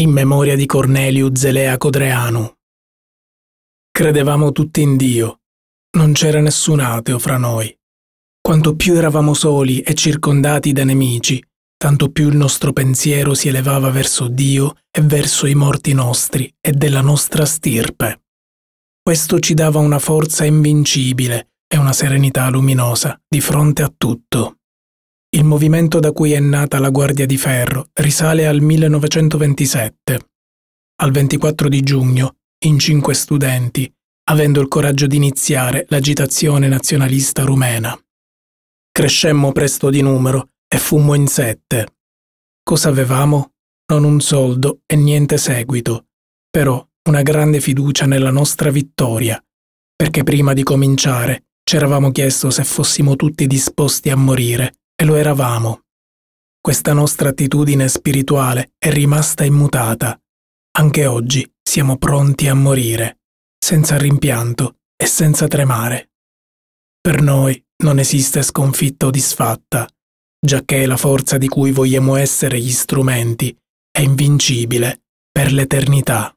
in memoria di Corneliu Zelea Codreanu. Credevamo tutti in Dio, non c'era nessun ateo fra noi. Quanto più eravamo soli e circondati da nemici, tanto più il nostro pensiero si elevava verso Dio e verso i morti nostri e della nostra stirpe. Questo ci dava una forza invincibile e una serenità luminosa di fronte a tutto. Il movimento da cui è nata la Guardia di Ferro risale al 1927. Al 24 di giugno, in cinque studenti, avendo il coraggio di iniziare l'agitazione nazionalista rumena. Crescemmo presto di numero e fummo in sette. Cosa avevamo? Non un soldo e niente seguito, però una grande fiducia nella nostra vittoria, perché prima di cominciare ci eravamo chiesto se fossimo tutti disposti a morire e lo eravamo. Questa nostra attitudine spirituale è rimasta immutata. Anche oggi siamo pronti a morire, senza rimpianto e senza tremare. Per noi non esiste sconfitta o disfatta, giacché la forza di cui vogliamo essere gli strumenti è invincibile per l'eternità.